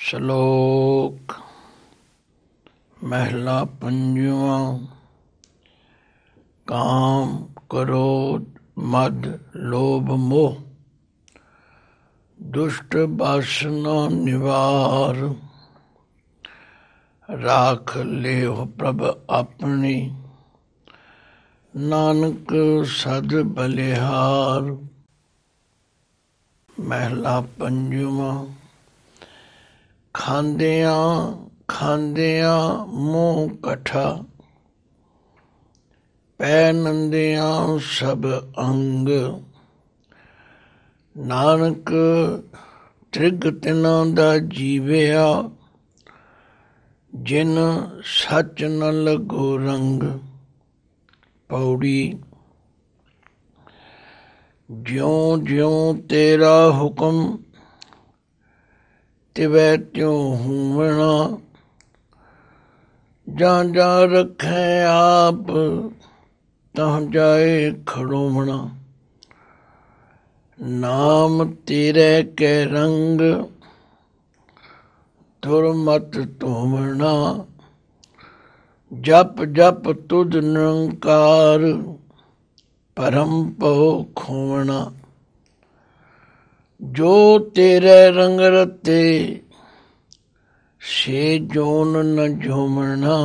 ਸ਼ਲੋਕ ਮਹਿਲਾ ਪੰਜਵਾਂ ਕਾਮ ਕਰੋਧ ਮਦ ਲੋਭ ਮੋਹ ਦੁਸ਼ਟ ਬਾਸਨਾ ਨਿਵਾਰ ਰਾਖ ਲਿਓ ਪ੍ਰਭ ਆਪਣੀ ਨਾਨਕ ਸਦ ਬਲਿਹਾਰ ਮਹਿਲਾ ਪੰਜਵਾ ਖਾਂਦਿਆਂ ਖਾਂਦਿਆਂ ਮੂੰਹ ਕਠਾ ਪੈ ਨੰਦਿਆਂ ਸਭ ਅੰਗ ਨਾਨਕ ਤ੍ਰਿਗ ਤਿਨਾਂ ਦਾ ਜੀਵਿਆ ਜਿਨ ਸੱਚ ਨ ਲਗੋ ਰੰਗ ਪੌੜੀ ਜਿਉਂ ਜਿਉਂ ਤੇਰਾ ਹੁਕਮ ਤਿਵੈ ਤਿਉ ਹੂਵਣਾ ਜਾਂ ਜਾਂ ਰਖੈ ਆਪ ਤਾਂ ਜਾਏ ਖੜੋਵਣਾ ਨਾਮ ਤੇਰੇ ਕੇ ਰੰਗ ਧੁਰ ਮਤ ਧੋਵਣਾ ਜਪ ਜਪ ਤੁਧ ਨਿਰੰਕਾਰ ਪਰਮ ਪਉ ਖੋਵਣਾ ਜੋ ਤੇਰੇ ਰੰਗ ਰਤੇ ਸੇ ਜੋਨ ਨ ਝੋਮਣਾ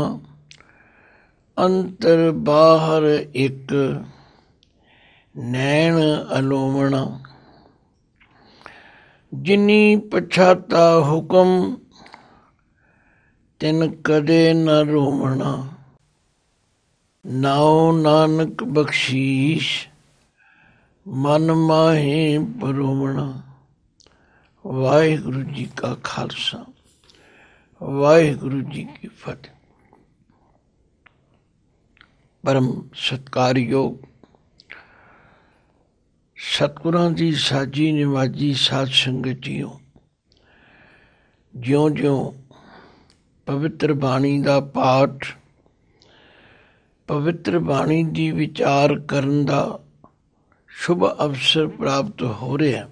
ਅੰਤਰ ਬਾਹਰ ਇੱਕ ਨੈਣ ਅਲੋਮਣਾ ਜਿਨੀ ਪਛਾਤਾ ਹੁਕਮ ਤਿਨ ਕਦੇ ਨ ਰੋਵਣਾ ਨਾਉ ਨਾਨਕ ਬਖਸ਼ੀਸ਼ ਮਨ ਮਾਹੀ ਪਰੋਵਣਾ ਵਾਹਿਗੁਰੂ ਜੀ ਕਾ ਖਾਲਸਾ ਵਾਹਿਗੁਰੂ ਜੀ ਕੀ ਫਤਿਹ ਪਰਮ ਸਤਕਾਰਯੋਗ ਸਤਗੁਰਾਂ ਦੀ ਸਾਜੀ ਨਿਵਾਜੀ ਸਾਧ ਸੰਗਤ ਜੀਓ ਜਿਉਂ-ਜਿਉਂ ਪਵਿੱਤਰ ਬਾਣੀ ਦਾ ਪਾਠ ਪਵਿੱਤਰ ਬਾਣੀ ਦੀ ਵਿਚਾਰ ਕਰਨ ਦਾ ਸ਼ੁਭ ਅਵਸਰ ਪ੍ਰਾਪਤ ਹੋ ਰਿਹਾ ਹੈ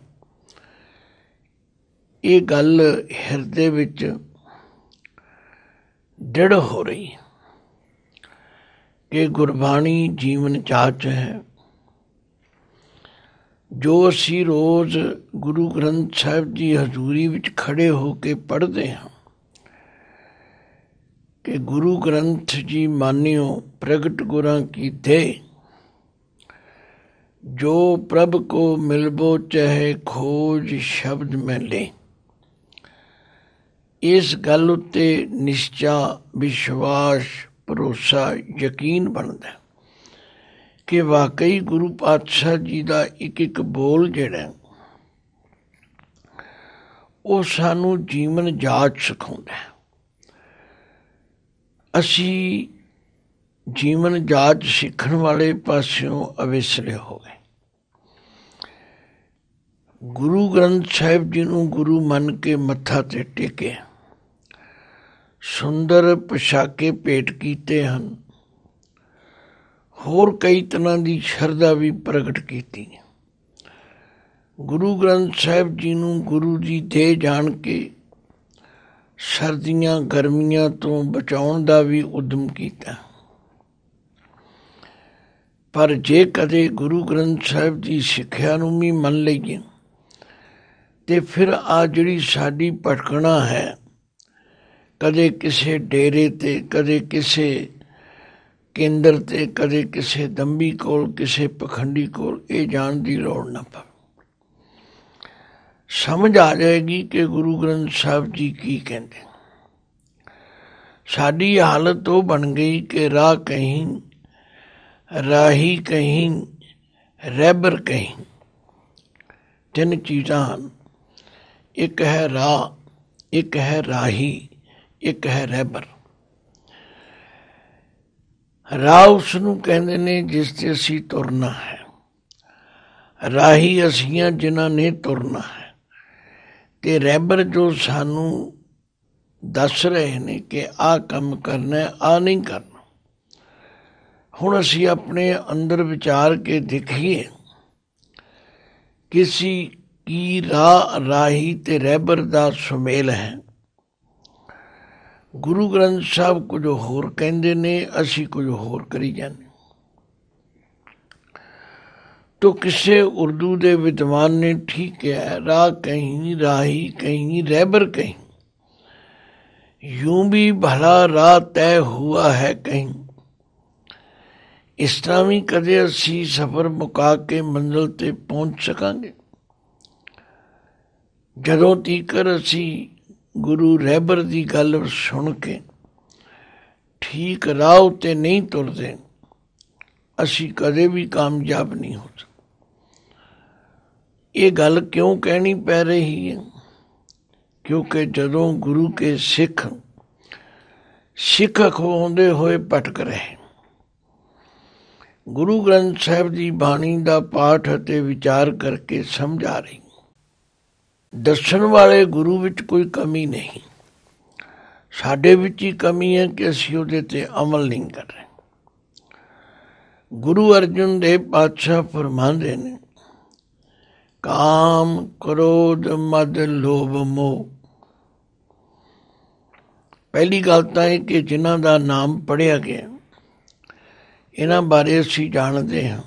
ਇਹ ਗੱਲ ਹਿਰਦੇ ਵਿੱਚ ਡੜ ਹੋ ਰਹੀ ਹੈ ਕਿ ਗੁਰਬਾਣੀ ਜੀਵਨ ਚਾਚ ਹੈ ਜੋ ਅਸੀਂ ਰੋਜ਼ ਗੁਰੂ ਗ੍ਰੰਥ ਸਾਹਿਬ ਦੀ ਹਜ਼ੂਰੀ ਵਿੱਚ ਖੜੇ ਹੋ ਕੇ ਪੜ੍ਹਦੇ ਹਾਂ ਕਿ ਗੁਰੂ ਗ੍ਰੰਥ ਜੀ ਮਾਨਿਓ ਪ੍ਰਗਟ ਗੁਰਾਂ ਕੀਤੇ ਜੋ ਪ੍ਰਭ ਕੋ ਮਿਲਬੋ ਚਾਹੇ ਖੋਜ ਸ਼ਬਦ ਮੈਂ ਲੈ ਇਸ ਗੱਲ ਉਤੇ ਨਿਸ਼ਚਾ ਵਿਸ਼ਵਾਸ ਭਰੋਸਾ ਯਕੀਨ ਬਣਦਾ ਕਿ ਵਾਕਈ ਗੁਰੂ ਪਾਤਸ਼ਾਹ ਜੀ ਦਾ ਇੱਕ ਇੱਕ ਬੋਲ ਜਿਹੜਾ ਉਹ ਸਾਨੂੰ ਜੀਵਨ ਜਾਚ ਸਿਖਾਉਂਦਾ ਹੈ ਅਸੀਂ ਜੀਵਨ ਜਾਚ ਸਿੱਖਣ ਵਾਲੇ ਪਾਸਿਓਂ ਅਵਿਸਰੇ ਹੋ ਗਏ ਗੁਰੂ ਗ੍ਰੰਥ ਸਾਹਿਬ ਜੀ ਨੂੰ ਗੁਰੂ ਮੰਨ ਕੇ ਮੱਥਾ ਤੇ ਟੇਕੇ ਸੁੰਦਰ ਪੋਸ਼ਾਕੇ ਭੇਟ ਕੀਤੇ ਹਨ ਹੋਰ ਕਈ ਤਰ੍ਹਾਂ ਦੀ ਸ਼ਰਧਾ ਵੀ ਪ੍ਰਗਟ ਕੀਤੀ ਗੁਰੂ ਗ੍ਰੰਥ ਸਾਹਿਬ ਜੀ ਨੂੰ ਗੁਰੂ ਜੀ ਦੇ ਜਾਣ ਕੇ ਸਰਦੀਆਂ ਗਰਮੀਆਂ ਤੋਂ ਬਚਾਉਣ ਦਾ ਵੀ ਉਦਮ ਕੀਤਾ ਪਰ ਜੇ ਕਦੇ ਗੁਰੂ ਗ੍ਰੰਥ ਸਾਹਿਬ ਦੀ ਸਿੱਖਿਆ ਨੂੰ ਵੀ ਮੰਨ ਲਈਏ ਤੇ ਫਿਰ ਆ ਜਿਹੜੀ ਸਾਡੀ ਭਟਕਣਾ ਹੈ ਕਦੇ ਕਿਸੇ ਡੇਰੇ ਤੇ ਕਦੇ ਕਿਸੇ ਕੇਂਦਰ ਤੇ ਕਦੇ ਕਿਸੇ ਦੰਬੀ ਕੋਲ ਕਿਸੇ ਪਖੰਡੀ ਕੋਲ ਇਹ ਜਾਣ ਦੀ ਲੋੜ ਨਾ ਪਵੇ ਸਮਝ ਆ ਜਾਏਗੀ ਕਿ ਗੁਰੂ ਗ੍ਰੰਥ ਸਾਹਿਬ ਜੀ ਕੀ ਕਹਿੰਦੇ ਸਾਡੀ ਹਾਲਤ ਉਹ ਬਣ ਗਈ ਕਿ ਰਾਹ ਕਹੀਂ ਰਾਹੀ ਕਹੀਂ ਰੈਬਰ ਕਹੀਂ ਤਿੰਨ ਚੀਜ਼ਾਂ ਹਨ ਇੱਕ ਹੈ ਰਾਹ ਇੱਕ ਹੈ ਰਾਹੀ ਇੱਕ ਹੈ ਰੈਬਰ ਰਾਹ ਉਸ ਨੂੰ ਕਹਿੰਦੇ ਨੇ ਜਿਸ ਤੇ ਅਸੀਂ ਤੁਰਨਾ ਹੈ ਰਾਹੀ ਅਸੀਂ ਜਿਨ੍ਹਾਂ ਨੇ ਤੁਰਨਾ ਹੈ ਕਿ ਰੈਬਰ ਜੋ ਸਾਨੂੰ ਦੱਸ ਰਹੇ ਨੇ ਕਿ ਆਹ ਕੰਮ ਕਰਨਾ ਆ ਨਹੀਂ ਕਰਨਾ ਹੁਣ ਅਸੀਂ ਆਪਣੇ ਅੰਦਰ ਵਿਚਾਰ ਕੇ ਦੇਖੀਏ ਕਿਸੇ ਕੀ ਰਾਹ ਰਾਹੀ ਤੇ ਰਹਿਬਰ ਦਾ ਸੁਮੇਲ ਹੈ ਗੁਰੂ ਗ੍ਰੰਥ ਸਾਹਿਬ ਕੁਝ ਹੋਰ ਕਹਿੰਦੇ ਨੇ ਅਸੀਂ ਕੁਝ ਹੋਰ ਕਰੀ ਜਾਂਦੇ तो किसे उर्दू के विद्वान ने ठीक है राह कहीं राही कहीं रैबर कहीं यूं भी भला राह तय हुआ है कहीं इस तरह भी कद असी सफर मुका के मंजिल ते पहुंच सकेंगे जदों तीकर असी गुरु रैबर दी गल सुन के ठीक राह उ नहीं तुरते असी कदे भी कामयाब नहीं हो ਇਹ ਗੱਲ ਕਿਉਂ ਕਹਿਣੀ ਪੈ ਰਹੀ ਹੈ ਕਿਉਂਕਿ ਜਦੋਂ ਗੁਰੂ ਕੇ ਸਿੱਖ ਸਿੱਖ ਖੋਂਦੇ ਹੋਏ ਪਟਕ ਰਹੇ ਗੁਰੂ ਗ੍ਰੰਥ ਸਾਹਿਬ ਦੀ ਬਾਣੀ ਦਾ ਪਾਠ ਅਤੇ ਵਿਚਾਰ ਕਰਕੇ ਸਮਝਾ ਰਹੀ ਦਰਸ਼ਨ ਵਾਲੇ ਗੁਰੂ ਵਿੱਚ ਕੋਈ ਕਮੀ ਨਹੀਂ ਸਾਡੇ ਵਿੱਚ ਹੀ ਕਮੀ ਹੈ ਕਿ ਅਸੀਂ ਉਹਦੇ ਤੇ ਅਮਲ ਨਹੀਂ ਕਰ ਰਹੇ ਗੁਰੂ ਅਰਜਨ ਦੇਵ ਪਾਤਸ਼ਾਹ ਫਰਮਾਉਂਦੇ ਨੇ ਕਾਮ ਕ੍ਰੋਧ ਮਦ ਲੋਭ ਮੋਹ ਪਹਿਲੀ ਗੱਲ ਤਾਂ ਇਹ ਕਿ ਜਿਨ੍ਹਾਂ ਦਾ ਨਾਮ ਪੜਿਆ ਗਿਆ ਇਹਨਾਂ ਬਾਰੇ ਅਸੀਂ ਜਾਣਦੇ ਹਾਂ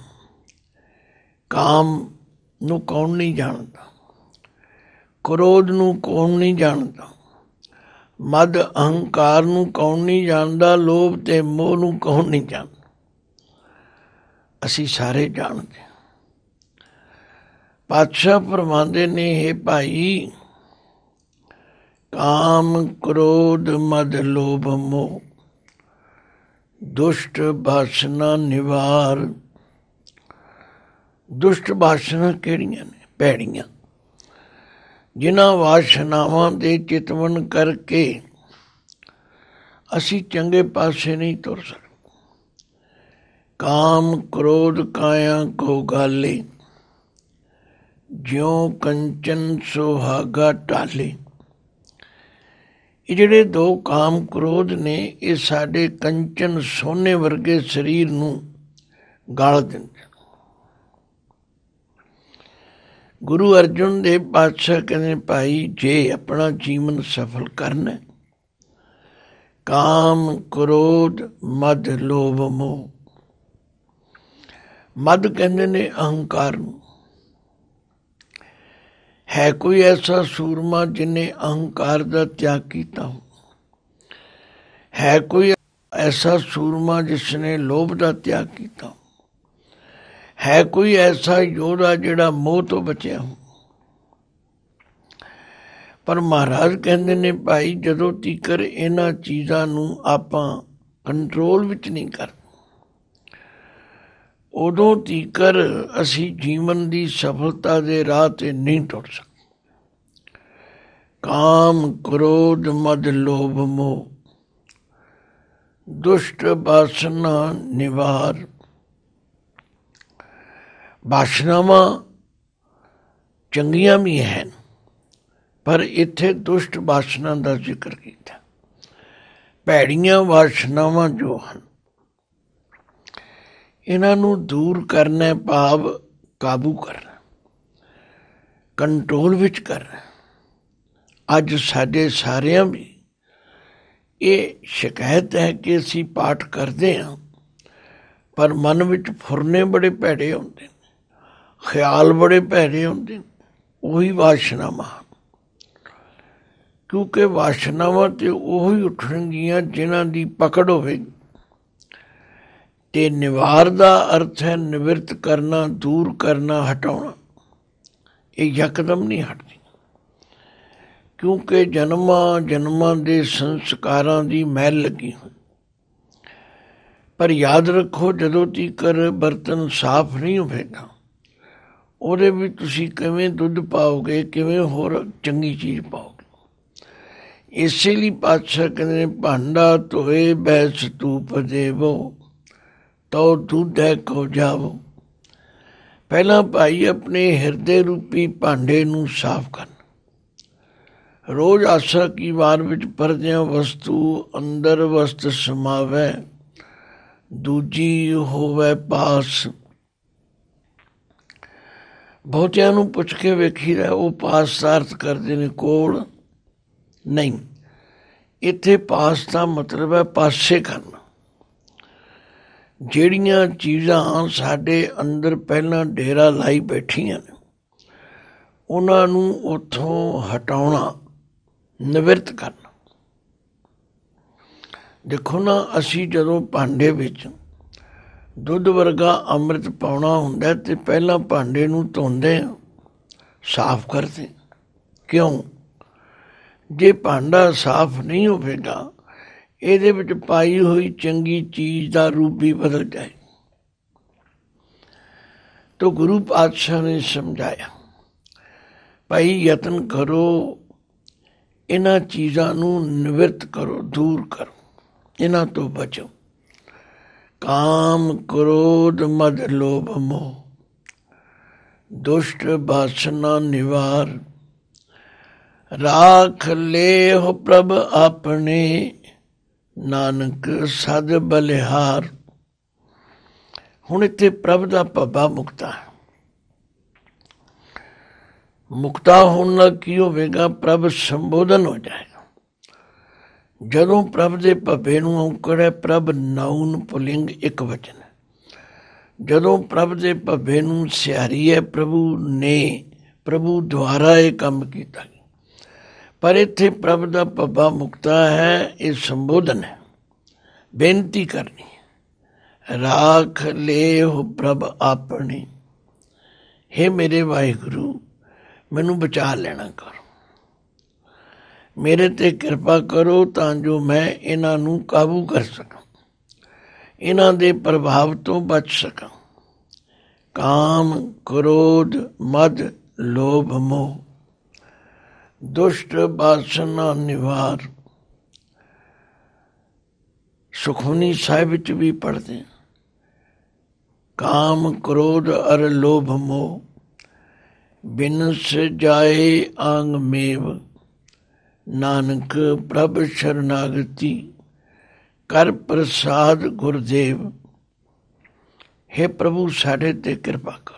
ਕਾਮ ਨੂੰ ਕੌਣ ਨਹੀਂ ਜਾਣਦਾ ਕ੍ਰੋਧ ਨੂੰ ਕੌਣ ਨਹੀਂ ਜਾਣਦਾ ਮਦ ਅਹੰਕਾਰ ਨੂੰ ਕੌਣ ਨਹੀਂ ਜਾਣਦਾ ਲੋਭ ਤੇ ਮੋਹ ਨੂੰ ਕੌਣ ਨਹੀਂ ਜਾਣਦਾ ਅਸੀਂ ਸਾਰੇ ਜਾਣਦੇ ਪਾਤਸ਼ਾਹ ਫਰਮਾਉਂਦੇ ਨੇ ਇਹ ਭਾਈ ਕਾਮ ਕ੍ਰੋਧ ਮਦ ਲੋਭ ਮੋ ਦੁਸ਼ਟ ਬਾਸ਼ਨਾ ਨਿਵਾਰ ਦੁਸ਼ਟ ਬਾਸ਼ਨਾ ਕਿਹੜੀਆਂ ਨੇ ਪੈੜੀਆਂ ਜਿਨ੍ਹਾਂ ਵਾਸ਼ਨਾਵਾਂ ਦੇ ਚਿਤਵਨ ਕਰਕੇ ਅਸੀਂ ਚੰਗੇ ਪਾਸੇ ਨਹੀਂ ਤੁਰ ਸਕਦੇ ਕਾਮ ਕ੍ਰੋਧ ਕਾਇਆ ਕੋ ਗਾਲੇ ਜਿਉ ਕੰਚਨ ਸੁਹਾਗਾ ਟਾਲੇ ਇਹ ਜਿਹੜੇ ਦੋ ਕਾਮ ਕ੍ਰੋਧ ਨੇ ਇਹ ਸਾਡੇ ਕੰਚਨ ਸੋਨੇ ਵਰਗੇ ਸਰੀਰ ਨੂੰ ਗਾਲ ਦਿੰਦੇ ਗੁਰੂ ਅਰਜੁਨ ਦੇ ਪਾਤਸ਼ਾਹ ਕਹਿੰਦੇ ਭਾਈ ਜੇ ਆਪਣਾ ਜੀਵਨ ਸਫਲ ਕਰਨਾ ਕਾਮ ਕ੍ਰੋਧ ਮਦ ਲੋਭ ਮੋਹ ਮਦ ਕਹਿੰਦੇ ਨੇ ਅਹੰਕਾਰ ਨੂੰ ਹੈ ਕੋਈ ਐਸਾ ਸੂਰਮਾ ਜਿਨੇ ਅਹੰਕਾਰ ਦਾ ਤਿਆਗ ਕੀਤਾ ਹੋ ਹੈ ਕੋਈ ਐਸਾ ਸੂਰਮਾ ਜਿਸਨੇ ਲੋਭ ਦਾ ਤਿਆਗ ਕੀਤਾ ਹੋ ਹੈ ਕੋਈ ਐਸਾ ਯੋਧਾ ਜਿਹੜਾ ਮੋਹ ਤੋਂ ਬਚਿਆ ਹੋ ਪਰ ਮਹਾਰਾਜ ਕਹਿੰਦੇ ਨੇ ਭਾਈ ਜਦੋਂ ਤੀਕਰ ਇਹਨਾਂ ਚੀਜ਼ਾਂ ਨੂੰ ਆਪਾਂ ਕੰਟਰੋਲ ਵਿੱਚ ਨਹੀਂ ਕਰ ਉਦੋਂ ਤੀਕਰ ਅਸੀਂ ਜੀਵਨ ਦੀ ਸਫਲਤਾ ਦੇ ਰਾਹ ਤੇ ਨਹੀਂ ਟੁੱਟ ਸਕਦੇ ਕਾਮ ਕ੍ਰੋਧ ਮਦ ਲੋਭ ਮੋਹ ਦੁਸ਼ਟ ਬਾਸਨਾ ਨਿਵਾਰ ਬਾਸ਼ਨਾਵਾਂ ਚੰਗੀਆਂ ਵੀ ਹਨ ਪਰ ਇੱਥੇ ਦੁਸ਼ਟ ਬਾਸ਼ਨਾ ਦਾ ਜ਼ਿਕਰ ਕੀਤਾ ਭੈੜੀਆਂ ਵਾਸ਼ਨਾਵਾਂ ਜੋ ਹਨ ਇਹਨਾਂ ਨੂੰ ਦੂਰ ਕਰਨਾ ਭਾਵ ਕਾਬੂ ਕਰਨਾ ਕੰਟਰੋਲ ਵਿੱਚ ਕਰਨਾ ਅੱਜ ਸਾਡੇ ਸਾਰਿਆਂ ਵੀ ਇਹ ਸ਼ਿਕਾਇਤ ਹੈ ਕਿ ਅਸੀਂ ਪਾਠ ਕਰਦੇ ਹਾਂ ਪਰ ਮਨ ਵਿੱਚ ਫੁਰਨੇ ਬੜੇ ਭੈੜੇ ਹੁੰਦੇ ਨੇ ਖਿਆਲ ਬੜੇ ਭੈੜੇ ਹੁੰਦੇ ਨੇ ਉਹੀ ਵਾਸ਼ਨਾਵਾਂ ਕਿਉਂਕਿ ਵਾਸ਼ਨਾਵਾਂ ਤੇ ਉਹੀ ਉੱਠਣਗੀਆਂ ਜਿਨ੍ਹਾਂ ਦੀ ਪਕੜ ਹੋਵੇਗੀ ਤੇ ਨਿਵਾਰ ਦਾ ਅਰਥ ਹੈ ਨਿਵਰਤ ਕਰਨਾ ਦੂਰ ਕਰਨਾ ਹਟਾਉਣਾ ਇਹ ਯਕਦਮ ਨਹੀਂ ਹਟਦੀ ਕਿਉਂਕਿ ਜਨਮਾਂ ਜਨਮਾਂ ਦੇ ਸੰਸਕਾਰਾਂ ਦੀ ਮੈਲ ਲੱਗੀ ਹੋਈ ਪਰ ਯਾਦ ਰੱਖੋ ਜਦੋਂ ਤੀਕਰ ਬਰਤਨ ਸਾਫ਼ ਨਹੀਂ ਹੋਵੇਗਾ ਉਹਦੇ ਵੀ ਤੁਸੀਂ ਕਿਵੇਂ ਦੁੱਧ ਪਾਓਗੇ ਕਿਵੇਂ ਹੋਰ ਚੰਗੀ ਚੀਜ਼ ਪਾਓਗੇ ਇਸੇ ਲਈ ਪਾਤਸ਼ਾਹ ਕਹਿੰਦੇ ਭਾਂਡਾ ਧੋਏ ਬੈਸ ਤੂਪ ਦੇਵੋ ਤੋ ਤੂੰ ਦੇਖੋ ਜਾਵੋ ਪਹਿਲਾਂ ਭਾਈ ਆਪਣੇ ਹਿਰਦੇ ਰੂਪੀ ਭਾਂਡੇ ਨੂੰ ਸਾਫ਼ ਕਰਨ ਰੋਜ਼ ਆਸਰਾ ਕੀ ਵਾਰ ਵਿੱਚ ਪਰਦਿਆਂ ਵਸਤੂ ਅੰਦਰ ਵਸਤ ਸਮਾਵੇ ਦੂਜੀ ਹੋਵੇ ਪਾਸ ਬਹੁਤਿਆਂ ਨੂੰ ਪੁੱਛ ਕੇ ਵੇਖੀਦਾ ਉਹ ਪਾਸ ਸਾਰਥ ਕਰਦੇ ਨੇ ਕੋਲ ਨਹੀਂ ਇੱਥੇ ਪਾਸ ਦਾ ਮਤਲਬ ਹੈ ਪਾਸੇ ਕਰਨ ਜਿਹੜੀਆਂ ਚੀਜ਼ਾਂ ਸਾਡੇ ਅੰਦਰ ਪਹਿਲਾਂ ਡੇਰਾ ਲਾਈ ਬੈਠੀਆਂ ਨੇ ਉਹਨਾਂ ਨੂੰ ਉੱਥੋਂ ਹਟਾਉਣਾ ਨਿਵਰਤ ਕਰਨਾ ਦੇਖੋ ਨਾ ਅਸੀਂ ਜਦੋਂ ਭਾਂਡੇ ਵਿੱਚ ਦੁੱਧ ਵਰਗਾ ਅੰਮ੍ਰਿਤ ਪਾਉਣਾ ਹੁੰਦਾ ਤੇ ਪਹਿਲਾਂ ਭਾਂਡੇ ਨੂੰ ਧੋਂਦੇ ਸਾਫ਼ ਕਰਦੇ ਕਿਉਂ ਜੇ ਭਾਂਡਾ ਸਾਫ਼ ਨਹੀਂ ਹੋਵੇਗਾ ਇਹਦੇ ਵਿੱਚ ਪਾਈ ਹੋਈ ਚੰਗੀ ਚੀਜ਼ ਦਾ ਰੂਪ ਵੀ ਬਦਲ ਜਾਏ ਤੋ ਗੁਰੂ ਪਾਤਸ਼ਾਹ ਨੇ ਸਮਝਾਇਆ ਭਾਈ ਯਤਨ ਕਰੋ ਇਹਨਾਂ ਚੀਜ਼ਾਂ ਨੂੰ ਨਿਵਰਤ ਕਰੋ ਦੂਰ ਕਰੋ ਇਹਨਾਂ ਤੋਂ ਬਚੋ ਕਾਮ ਕ੍ਰੋਧ ਮਦ ਲੋਭ ਮੋਹ ਦੁਸ਼ਟ ਬਾਸਨਾ ਨਿਵਾਰ ਰਾਖ ਲੇਹ ਪ੍ਰਭ ਆਪਣੇ ਨਾਨਕ ਸਦ ਬਲਿਹਾਰ ਹੁਣ ਇੱਥੇ ਪ੍ਰਭ ਦਾ ਪੱਬਾ ਮੁਕਤਾ ਮੁਕਤਾ ਹੋਣ ਨਾਲ ਕੀ ਹੋਵੇਗਾ ਪ੍ਰਭ ਸੰਬੋਧਨ ਹੋ ਜਾਏਗਾ ਜਦੋਂ ਪ੍ਰਭ ਦੇ ਪੱਬੇ ਨੂੰ ਔਂਕੜੇ ਪ੍ਰਭ ਨਾਉਨ ਪੁਲਿੰਗ ਇੱਕ ਵਚਨ ਜਦੋਂ ਪ੍ਰਭ ਦੇ ਪੱਬੇ ਨੂੰ ਸਿਆਰੀ ਹੈ ਪ੍ਰਭੂ ਨੇ ਪ੍ਰਭੂ ਦੁਆਰਾ ਇਹ ਕੰਮ ਕੀਤਾ ਪਰ ਇੱਥੇ ਪ੍ਰਭ ਦਾ ਪੱਬਾ ਮੁਕਤਾ ਹੈ ਇਹ ਸੰਬੋਧਨ ਹੈ ਬੇਨਤੀ ਕਰਨੀ ਰਾਖ ਲੇਹੁ ਪ੍ਰਭ ਆਪਣੇ हे ਮੇਰੇ ਵਾਹਿਗੁਰੂ ਮੈਨੂੰ ਬਚਾ ਲੈਣਾ ਕਰ ਮੇਰੇ ਤੇ ਕਿਰਪਾ ਕਰੋ ਤਾਂ ਜੋ ਮੈਂ ਇਹਨਾਂ ਨੂੰ ਕਾਬੂ ਕਰ ਸਕਾਂ ਇਹਨਾਂ ਦੇ ਪ੍ਰਭਾਵ ਤੋਂ ਬਚ ਸਕਾਂ ਕਾਮ ਕ੍ਰੋਧ ਮਦ ਲੋਭ ਮੋਹ दुष्ट वासना निवार सुखमनी साहिब च भी पढ़ते हैं काम क्रोध अर लोभ मोह बिनस जाए आंग मेव नानक प्रभ शरणागति कर प्रसाद गुरुदेव हे प्रभु साढ़े ते कृपा कर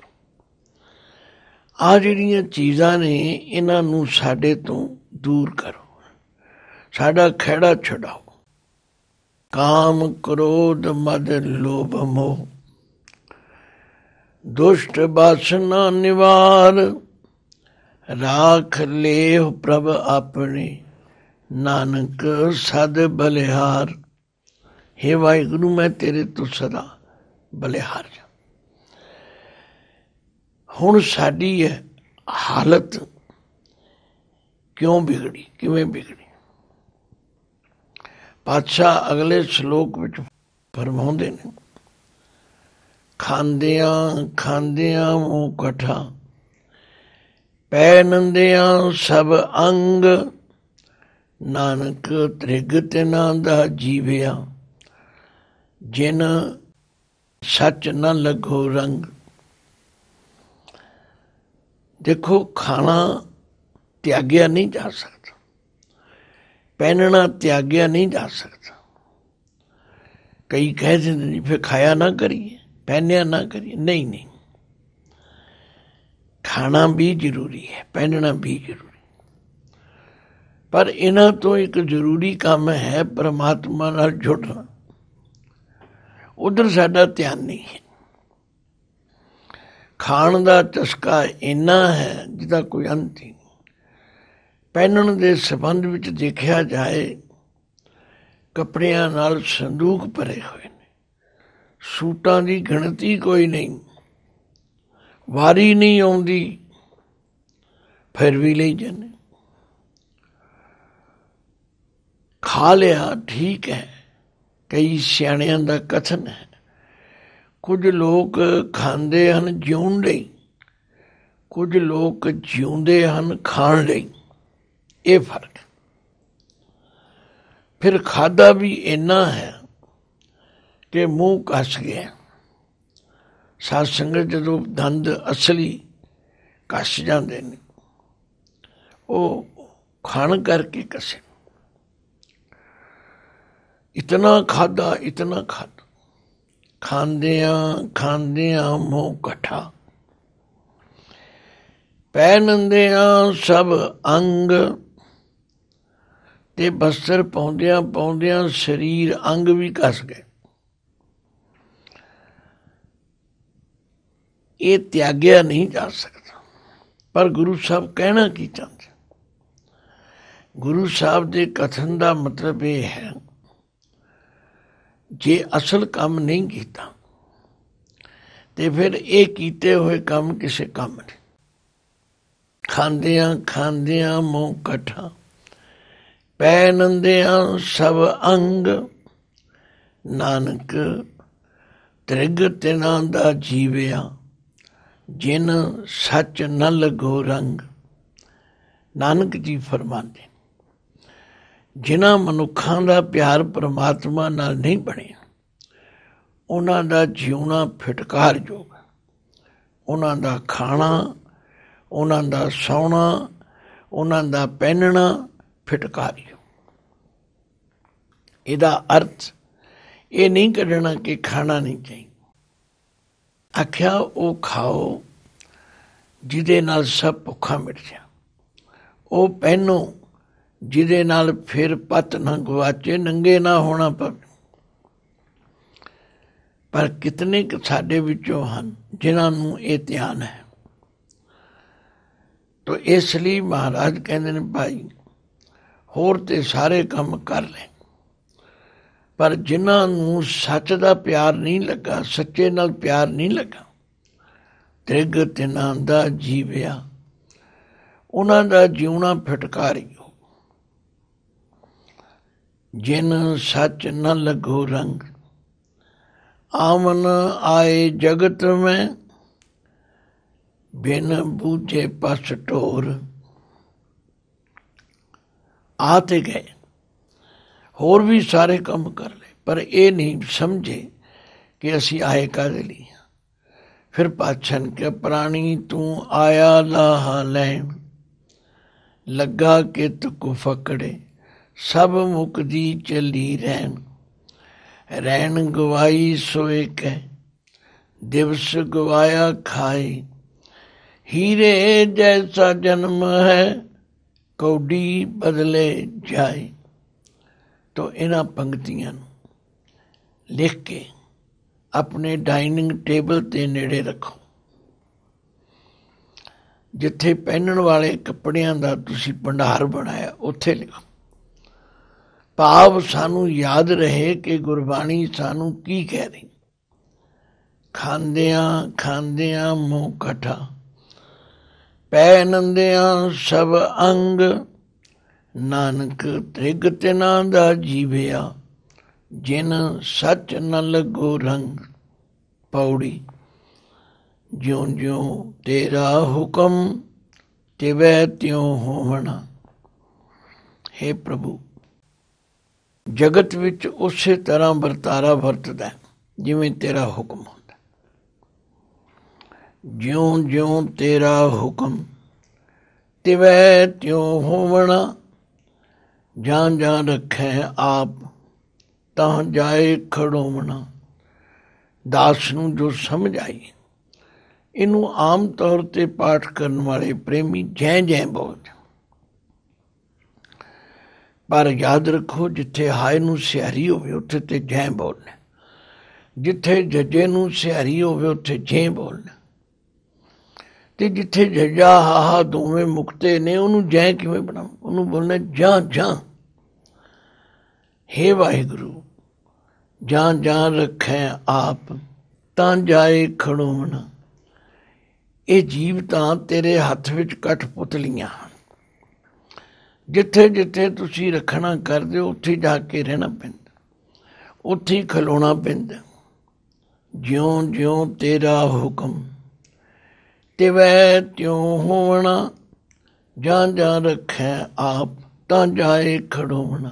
ਆ ਜਿਹੜੀਆਂ ਚੀਜ਼ਾਂ ਨੇ ਇਹਨਾਂ ਨੂੰ ਸਾਡੇ ਤੋਂ ਦੂਰ ਕਰੋ ਸਾਡਾ ਖਿਹੜਾ ਛਡਾਓ ਕਾਮ ਕ੍ਰੋਧ ਮਦ ਲੋਭ ਮੋਹ ਦੁਸ਼ਟ ਬਾਸਨਾ ਨਿਵਾਰ ਰਾਖ ਲੇਹ ਪ੍ਰਭ ਆਪਣੇ ਨਾਨਕ ਸਦ ਬਲਿਹਾਰ ਹੈ ਵਾਹਿਗੁਰੂ ਮੈਂ ਤੇਰੇ ਤੋਂ ਸਦਾ ਬਲਿਹਾਰ ਹੁਣ ਸਾਡੀ ਹਾਲਤ ਕਿਉਂ ਵਿਗੜੀ ਕਿਵੇਂ ਵਿਗੜੀ ਪਾਤਸ਼ਾਹ ਅਗਲੇ ਸ਼ਲੋਕ ਵਿੱਚ ਫਰਮਾਉਂਦੇ ਨੇ ਖਾਂਦਿਆਂ ਖਾਂਦਿਆਂ ਉਹ ਕਠਾ ਪੈਨੰਦਿਆਂ ਸਭ ਅੰਗ ਨਾਨਕ ਤ੍ਰਿਗ ਤਿਨਾਂ ਦਾ ਜੀਵਿਆ ਜਿਨ ਸੱਚ ਨ ਲਗੋ ਰੰਗ देखो खाना त्यागया नहीं जा सकता पहनना त्यागया नहीं जा सकता कई कहते नहीं फिर खाया ना करिए पहनया ना करिए नहीं नहीं खाना भी जरूरी है पहनना भी जरूरी पर इन तो एक जरूरी काम है परमात्मा जुड़ना उधर साढ़ा ध्यान नहीं है ਖਾਣ ਦਾ ਚਸਕਾ ਇੰਨਾ ਹੈ ਜਿਹਦਾ ਕੋਈ ਅੰਤ ਨਹੀਂ ਪਹਿਨਣ ਦੇ ਸਬੰਧ ਵਿੱਚ ਦੇਖਿਆ ਜਾਏ ਕੱਪੜਿਆਂ ਨਾਲ ਸੰਦੂਕ ਭਰੇ ਹੋਏ ਨੇ ਸੂਟਾਂ ਦੀ ਗਿਣਤੀ ਕੋਈ ਨਹੀਂ ਵਾਰੀ ਨਹੀਂ ਆਉਂਦੀ ਫਿਰ ਵੀ ਲਈ ਜਾਂਦੇ ਖਾ ਲਿਆ ਠੀਕ ਹੈ ਕਈ ਸਿਆਣਿਆਂ ਦਾ ਕਥਨ ਹੈ ਕੁਝ ਲੋਕ ਖਾਂਦੇ ਹਨ ਜਿਉਣ ਲਈ ਕੁਝ ਲੋਕ ਜਿਉਂਦੇ ਹਨ ਖਾਣ ਲਈ ਇਹ ਫਰਕ ਫਿਰ ਖਾਦਾ ਵੀ ਇੰਨਾ ਹੈ ਕਿ ਮੂੰਹ ਕੱਸ ਗਿਆ ਸਾਧ ਸੰਗਤ ਜਦੋਂ ਦੰਦ ਅਸਲੀ ਕੱਸ ਜਾਂਦੇ ਨੇ ਉਹ ਖਾਣ ਕਰਕੇ ਕਸੇ ਇਤਨਾ ਖਾਦਾ ਇਤਨਾ ਖਾਦਾ ਖਾਂਦਿਆਂ ਖਾਂਦਿਆਂ ਮੂੰਹ ਕਠਾ ਆ ਸਭ ਅੰਗ ਤੇ ਬਸਰ ਪਾਉਂਦਿਆਂ ਪਾਉਂਦਿਆਂ ਸਰੀਰ ਅੰਗ ਵੀ ਕੱਸ ਗਏ ਇਹ ਤਿਆਗਿਆ ਨਹੀਂ ਜਾ ਸਕਦਾ ਪਰ ਗੁਰੂ ਸਾਹਿਬ ਕਹਿਣਾ ਕੀ ਚਾਹੁੰਦੇ ਗੁਰੂ ਸਾਹਿਬ ਦੇ ਕਥਨ ਦਾ ਮਤਲਬ ਇਹ ਹੈ ਜੇ ਅਸਲ ਕੰਮ ਨਹੀਂ ਕੀਤਾ ਤੇ ਫਿਰ ਇਹ ਕੀਤੇ ਹੋਏ ਕੰਮ ਕਿਸੇ ਕੰਮ ਨਹੀਂ ਖਾਂਦਿਆਂ ਖਾਂਦਿਆਂ ਮੂੰਹ ਕਠਾ ਪੈਨੰਦਿਆਂ ਸਭ ਅੰਗ ਨਾਨਕ ਤ੍ਰਿਗ ਤਿਨਾਂ ਦਾ ਜੀਵਿਆ ਜਿਨ ਸੱਚ ਨ ਲਗੋ ਰੰਗ ਨਾਨਕ ਜੀ ਫਰਮਾਉਂਦੇ ਜਿਨ੍ਹਾਂ ਮਨੁੱਖਾਂ ਦਾ ਪਿਆਰ ਪਰਮਾਤਮਾ ਨਾਲ ਨਹੀਂ ਬਣਿਆ ਉਹਨਾਂ ਦਾ ਜਿਉਣਾ ਜੋਗ ਉਹਨਾਂ ਦਾ ਖਾਣਾ ਉਹਨਾਂ ਦਾ ਸੌਣਾ ਉਹਨਾਂ ਦਾ ਪਹਿਨਣਾ ਫਟਕਾਰਯੋਗ ਇਹਦਾ ਅਰਥ ਇਹ ਨਹੀਂ ਕਰਨਾ ਕਿ ਖਾਣਾ ਨਹੀਂ ਚਾਹੀਦਾ ਆਖਿਆ ਉਹ ਖਾਓ ਜਿਹਦੇ ਨਾਲ ਸਭ ਭੁੱਖਾ ਮਿਟ ਜਾ ਉਹ ਪਹਿਨੋ ਜਿਹਦੇ ਨਾਲ ਫਿਰ ਪਤ ਨਾ ਗਵਾਚੇ ਨੰਗੇ ਨਾ ਹੋਣਾ ਪਵੇ ਪਰ ਕਿਤਨੇ ਕ ਸਾਡੇ ਵਿੱਚੋਂ ਹਨ ਜਿਨ੍ਹਾਂ ਨੂੰ ਇਹ ਧਿਆਨ ਹੈ ਤੋ ਇਸ ਲਈ ਮਹਾਰਾਜ ਕਹਿੰਦੇ ਨੇ ਭਾਈ ਹੋਰ ਤੇ ਸਾਰੇ ਕੰਮ ਕਰ ਲੈ ਪਰ ਜਿਨ੍ਹਾਂ ਨੂੰ ਸੱਚ ਦਾ ਪਿਆਰ ਨਹੀਂ ਲੱਗਾ ਸੱਚੇ ਨਾਲ ਪਿਆਰ ਨਹੀਂ ਲੱਗਾ ਤ੍ਰਿਗ ਤੇ ਦਾ ਜੀਵਿਆ ਉਹਨਾਂ ਦਾ ਜਿਉਣਾ ਫਟਕਾਰੀ ਜਿਨ ਸੱਚ ਨ ਲਗੋ ਰੰਗ ਆਵਨ ਆਏ ਜਗਤ ਮੈਂ ਬਿਨ ਬੂਝੇ ਪਸ ਟੋਰ ਆਤੇ ਗਏ ਹੋਰ ਵੀ ਸਾਰੇ ਕੰਮ ਕਰ ਲਏ ਪਰ ਇਹ ਨਹੀਂ ਸਮਝੇ ਕਿ ਅਸੀਂ ਆਏ ਕਾਦੇ ਲਈ ਫਿਰ ਪਾਛਨ ਕੇ ਪ੍ਰਾਣੀ ਤੂੰ ਆਇਆ ਲਾਹ ਲੈ ਲੱਗਾ ਕਿ ਤੂੰ ਫਕੜੇ ਸਭ ਮੁਕਦੀ ਚਲੀ ਰਹਿਣ ਰਹਿਣ ਗਵਾਈ ਸੋਏ ਕੈ ਦਿਵਸ ਗਵਾਇਆ ਖਾਏ ਹੀਰੇ ਜੈਸਾ ਜਨਮ ਹੈ ਕੌਡੀ ਬਦਲੇ ਜਾਏ ਤੋ ਇਹਨਾਂ ਪੰਕਤੀਆਂ ਨੂੰ ਲਿਖ ਕੇ ਆਪਣੇ ਡਾਈਨਿੰਗ ਟੇਬਲ ਤੇ ਨੇੜੇ ਰੱਖੋ ਜਿੱਥੇ ਪਹਿਨਣ ਵਾਲੇ ਕੱਪੜਿਆਂ ਦਾ ਤੁਸੀਂ ਭੰਡਾਰ ਬਣਾਇਆ ਉੱਥੇ ਲਿਖੋ ਭਾਵ ਸਾਨੂੰ ਯਾਦ ਰਹੇ ਕਿ ਗੁਰਬਾਣੀ ਸਾਨੂੰ ਕੀ ਕਹਿ ਰਹੀ ਖਾਂਦਿਆਂ ਖਾਂਦਿਆਂ ਮੂੰਹ ਘਟਾ ਪੈਨੰਦਿਆਂ ਸਭ ਅੰਗ ਨਾਨਕ ਤ੍ਰਿਗ ਤਿਨਾਂ ਦਾ ਜੀਵਿਆ ਜਿਨ ਸੱਚ ਨ ਲਗੋ ਰੰਗ ਪੌੜੀ ਜਿਉਂ ਜਿਉਂ ਤੇਰਾ ਹੁਕਮ ਤਿਵੈ ਤਿਉ ਹੋਵਣਾ हे ਪ੍ਰਭੂ ਜਗਤ ਵਿੱਚ ਉਸੇ ਤਰ੍ਹਾਂ ਵਰਤਾਰਾ ਵਰਤਦਾ ਜਿਵੇਂ ਤੇਰਾ ਹੁਕਮ ਹੁੰਦਾ ਜਿਉਂ-ਜਿਉਂ ਤੇਰਾ ਹੁਕਮ ਤਿਵੈ ਤਿਉ ਹੋਵਣਾ ਜਾਂ ਜਾਂ ਰੱਖੈ ਆਪ ਤਾਂ ਜਾਏ ਖੜੋਵਣਾ ਦਾਸ ਨੂੰ ਜੋ ਸਮਝ ਆਈ ਇਹਨੂੰ ਆਮ ਤੌਰ ਤੇ ਪਾਠ ਕਰਨ ਵਾਲੇ ਪ੍ਰੇਮੀ ਜੈ ਜੈ ਬੋਲਦੇ ਪਰ ਯਾਦ ਰੱਖੋ ਜਿੱਥੇ ਹਾਏ ਨੂੰ ਸਿਹਰੀ ਹੋਵੇ ਉੱਥੇ ਤੇ ਜੈ ਬੋਲਣਾ ਜਿੱਥੇ ਜੱਜੇ ਨੂੰ ਸਿਹਰੀ ਹੋਵੇ ਉੱਥੇ ਜੈ ਬੋਲਣਾ ਤੇ ਜਿੱਥੇ ਜੱਜਾ ਹਾਹਾ ਦੋਵੇਂ ਮੁਕਤੇ ਨੇ ਉਹਨੂੰ ਜੈ ਕਿਵੇਂ ਬਣਾ ਉਹਨੂੰ ਬੋਲਣਾ ਜਾਂ ਜਾਂ ਹੇ ਵਾਹਿਗੁਰੂ ਜਾਂ ਜਾਂ ਰੱਖੈ ਆਪ ਤਾਂ ਜਾਏ ਖੜੋਣ ਇਹ ਜੀਵ ਤਾਂ ਤੇਰੇ ਹੱਥ ਵਿੱਚ ਕਠਪੁਤਲੀਆਂ ਜਿੱਥੇ ਜਿੱਥੇ ਤੁਸੀਂ ਰੱਖਣਾ ਕਰਦੇ ਹੋ ਉੱਥੇ ਜਾ ਕੇ ਰਹਿਣਾ ਪੈਂਦਾ ਉੱਥੇ ਖਲੋਣਾ ਪੈਂਦਾ ਜਿਉਂ ਜਿਉਂ ਤੇਰਾ ਹੁਕਮ ਵੈ ਤਿਉ ਹੋਣਾ ਜਾਂ ਜਾਂ ਰੱਖੈ ਆਪ ਤਾਂ ਜਾਏ ਖੜੋਣਾ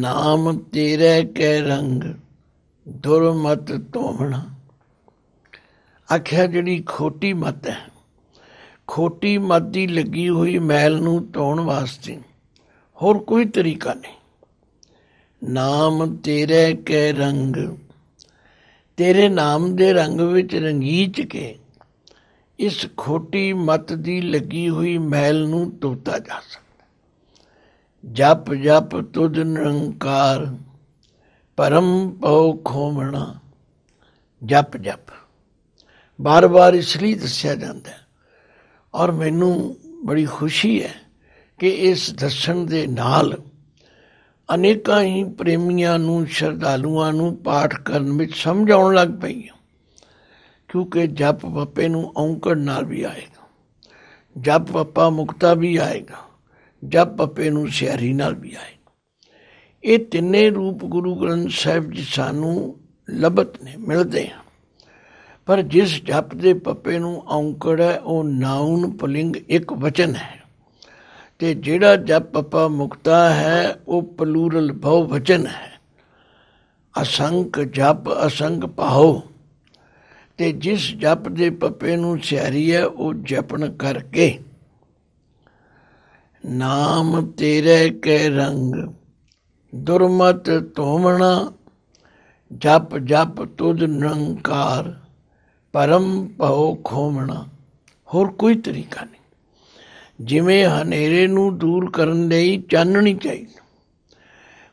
ਨਾਮ ਤੇਰੇ ਕੈ ਰੰਗ ਦੁਰਮਤ ਤੋਹਣਾ ਅਖਿਆ ਜਿਹੜੀ ਖੋਟੀ ਮਤ ਹੈ ਖੋਟੀ ਮਾਦੀ ਲੱਗੀ ਹੋਈ ਮੈਲ ਨੂੰ ਧੋਣ ਵਾਸਤੇ ਹੋਰ ਕੋਈ ਤਰੀਕਾ ਨਹੀਂ ਨਾਮ ਤੇਰੇ ਕੇ ਰੰਗ ਤੇਰੇ ਨਾਮ ਦੇ ਰੰਗ ਵਿੱਚ ਰੰਗੀਚ ਕੇ ਇਸ ਖੋਟੀ ਮਤ ਦੀ ਲੱਗੀ ਹੋਈ ਮੈਲ ਨੂੰ ਧੋਤਾ ਜਾ ਸਕਦਾ ਜਪ ਜਪ ਤੁਧ ਨਿਰੰਕਾਰ ਪਰਮ ਪਉ ਖੋਮਣਾ ਜਪ ਜਪ ਬਾਰ-ਬਾਰ ਇਸ ਲਈ ਦੱਸਿਆ ਜਾਂਦਾ ਹੈ ਔਰ ਮੈਨੂੰ ਬੜੀ ਖੁਸ਼ੀ ਹੈ ਕਿ ਇਸ ਦਰਸ਼ਨ ਦੇ ਨਾਲ ਅਨੇਕਾਂ ਹੀ ਪ੍ਰੇਮੀਆਂ ਨੂੰ ਸ਼ਰਧਾਲੂਆਂ ਨੂੰ ਪਾਠ ਕਰਨ ਵਿੱਚ ਸਮਝਾਉਣ ਲੱਗ ਪਈਆਂ ਕਿਉਂਕਿ ਜਪ ਬੱਪੇ ਨੂੰ ਔਂਕੜ ਨਾਲ ਵੀ ਆਏਗਾ ਜਪ ਬੱਪਾ ਮੁਕਤਾ ਵੀ ਆਏਗਾ ਜਪ ਬੱਪੇ ਨੂੰ ਸਿਆਰੀ ਨਾਲ ਵੀ ਆਏਗਾ ਇਹ ਤਿੰਨੇ ਰੂਪ ਗੁਰੂ ਗ੍ਰੰਥ ਸਾਹਿਬ ਜੀ ਸਾਨੂੰ ਲਬਤ ਨੇ ਮਿਲਦੇ ਆ ਪਰ ਜਿਸ ਜਪ ਦੇ ਪੱਪੇ ਨੂੰ ਔਂਕੜ ਹੈ ਉਹ ਨਾਉਨ ਪੁਲਿੰਗ ਇੱਕ ਵਚਨ ਹੈ ਤੇ ਜਿਹੜਾ ਜਪ ਪੱਪਾ ਮੁਕਤਾ ਹੈ ਉਹ ਪਲੂਰਲ ਬਹੁ ਵਚਨ ਹੈ ਅਸੰਖ ਜਪ ਅਸੰਖ ਪਾਉ ਤੇ ਜਿਸ ਜਪ ਦੇ ਪੱਪੇ ਨੂੰ ਸਿਆਰੀ ਹੈ ਉਹ ਜਪਣ ਕਰਕੇ ਨਾਮ ਤੇਰੇ ਕੇ ਰੰਗ ਦੁਰਮਤ ਤੋਮਣਾ ਜਪ ਜਪ ਤੁਧ ਨੰਕਾਰ ਪਰਮ ਭਉ ਖੋਮਣਾ ਹੋਰ ਕੋਈ ਤਰੀਕਾ ਨਹੀਂ ਜਿਵੇਂ ਹਨੇਰੇ ਨੂੰ ਦੂਰ ਕਰਨ ਲਈ ਚਾਨਣੀ ਚਾਹੀਦੀ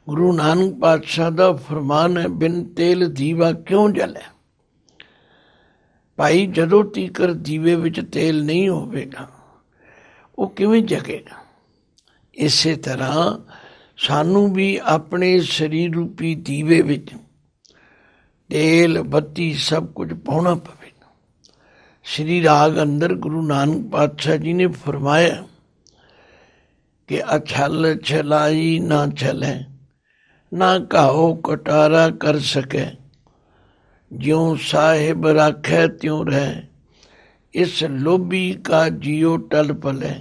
ਗੁਰੂ ਨਾਨਕ ਪਾਤਸ਼ਾਹ ਦਾ ਫਰਮਾਨ ਹੈ ਬਿਨ ਤੇਲ ਦੀਵਾ ਕਿਉਂ ਜਲੇ ਭਾਈ ਜਦੋਂ ਤੀਕਰ ਦੀਵੇ ਵਿੱਚ ਤੇਲ ਨਹੀਂ ਹੋਵੇਗਾ ਉਹ ਕਿਵੇਂ ਜਗੇਗਾ ਇਸੇ ਤਰ੍ਹਾਂ ਸਾਨੂੰ ਵੀ ਆਪਣੇ ਸਰੀਰ ਰੂਪੀ ਦੀਵੇ ਵਿੱਚ ਤੇਲ ਬੱਤੀ ਸਭ ਕੁਝ ਪਾਉਣਾ ਪਵੇ श्री राग अंदर गुरु नानक पातशाह जी ने फरमाया कि अछल छलाई ना छले ना काहो कटारा कर सके ज्यो साहेब राखे त्यों रह इस लोभी का जियो टल पले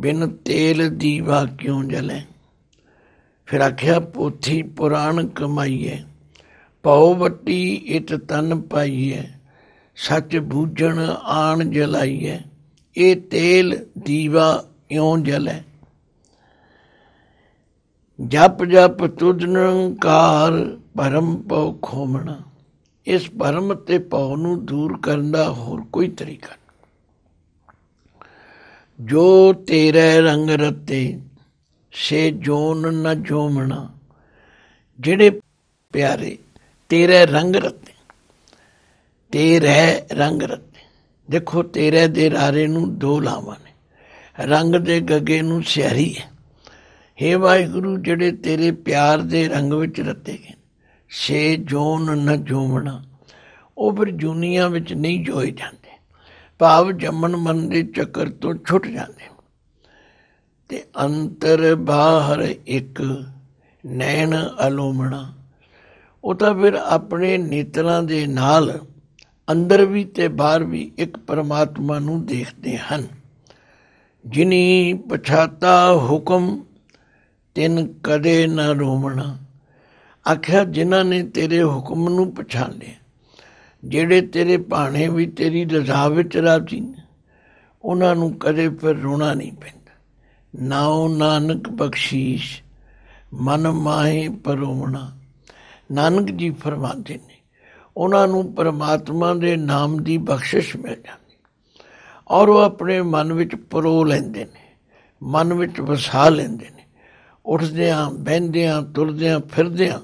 बिन तेल दीवा क्यों जले फिर आख्या पोथी पुराण कमाइए पाओ बट्टी इत तन पाइए ਸੱਚ ਬੂਝਣ ਆਣ ਜਲਾਈਐ ਇਹ ਤੇਲ ਦੀਵਾ ਇਉਂ ਜਲੈ ਜਪ ਜਪ ਤੁਧ ਨਿਰੰਕਾਰ ਪਰਮ ਪਉ ਖੋਮਣ ਇਸ ਪਰਮ ਤੇ ਪਉ ਨੂੰ ਦੂਰ ਕਰਨ ਦਾ ਹੋਰ ਕੋਈ ਤਰੀਕਾ ਜੋ ਤੇਰੇ ਰੰਗ ਰਤੇ ਸੇ ਜੋਨ ਨ ਜੋਮਣਾ ਜਿਹੜੇ ਪਿਆਰੇ ਤੇਰੇ ਰੰਗ ਰਤੇ ਤੇਰੇ ਰੰਗ ਰਤੇ ਦੇਖੋ ਤੇਰੇ ਦੇ ਰਾਰੇ ਨੂੰ ਦੋ ਲਾਵਾਂ ਨੇ ਰੰਗ ਦੇ ਗੱਗੇ ਨੂੰ ਸਿਹਰੀ ਹੈ हे ਵਾਹਿਗੁਰੂ ਜਿਹੜੇ ਤੇਰੇ ਪਿਆਰ ਦੇ ਰੰਗ ਵਿੱਚ ਰਤੇ ਗਏ ਛੇ ਜੋਨ ਨ ਜੋਮਣਾ ਉਹ ਫਿਰ ਜੁਨੀਆਂ ਵਿੱਚ ਨਹੀਂ ਜੋਏ ਜਾਂਦੇ ਭਾਵ ਜੰਮਣ ਮਨ ਦੇ ਚੱਕਰ ਤੋਂ ਛੁੱਟ ਜਾਂਦੇ ਤੇ ਅੰਤਰ ਬਾਹਰ ਇੱਕ ਨੈਣ ਅਲੋਮਣਾ ਉਹ ਤਾਂ ਫਿਰ ਆਪਣੇ ਨੇਤਰਾਂ ਦੇ ਨਾਲ ਅੰਦਰ ਵੀ ਤੇ ਬਾਹਰ ਵੀ ਇੱਕ ਪਰਮਾਤਮਾ ਨੂੰ ਦੇਖਦੇ ਹਨ ਜਿਨੀ ਪਛਾਤਾ ਹੁਕਮ ਤਿੰਨ ਕਦੇ ਨਾ ਰੋਵਣਾ ਆਖਿਆ ਜਿਨ੍ਹਾਂ ਨੇ ਤੇਰੇ ਹੁਕਮ ਨੂੰ ਪਛਾਣ ਲਿਆ ਜਿਹੜੇ ਤੇਰੇ ਭਾਣੇ ਵੀ ਤੇਰੀ ਰਜ਼ਾ ਵਿੱਚ ਰਾਜੀ ਉਹਨਾਂ ਨੂੰ ਕਦੇ ਫਿਰ ਰੋਣਾ ਨਹੀਂ ਪੈਂਦਾ ਨਾਉ ਨਾਨਕ ਬਖਸ਼ੀਸ਼ ਮਨ ਮਾਹੀ ਪਰੋਣਾ ਨਾਨਕ ਜੀ ਫਰਮਾਉਂਦੇ ਨੇ ਉਹਨਾਂ ਨੂੰ ਪਰਮਾਤਮਾ ਦੇ ਨਾਮ ਦੀ ਬਖਸ਼ਿਸ਼ ਮਿਲ ਜਾਂਦੀ ਔਰ ਉਹ ਆਪਣੇ ਮਨ ਵਿੱਚ ਪਰੋ ਲੈਂਦੇ ਨੇ ਮਨ ਵਿੱਚ ਵਸਾ ਲੈਂਦੇ ਨੇ ਉੱਠਦੇ ਆਂ ਬੈੰਦੇ ਆਂ ਤੁਰਦੇ ਆਂ ਫਿਰਦੇ ਆਂ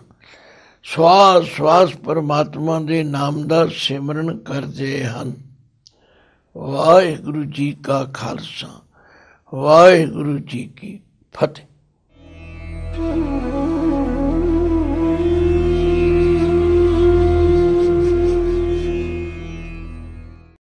ਸਵਾਸ ਸਵਾਸ ਪਰਮਾਤਮਾ ਦੇ ਨਾਮ ਦਾ ਸਿਮਰਨ ਕਰਦੇ ਹਨ ਵਾਹਿਗੁਰੂ ਜੀ ਕਾ ਖਾਲਸਾ ਵਾਹਿਗੁਰੂ ਜੀ ਕੀ ਫਤਿਹ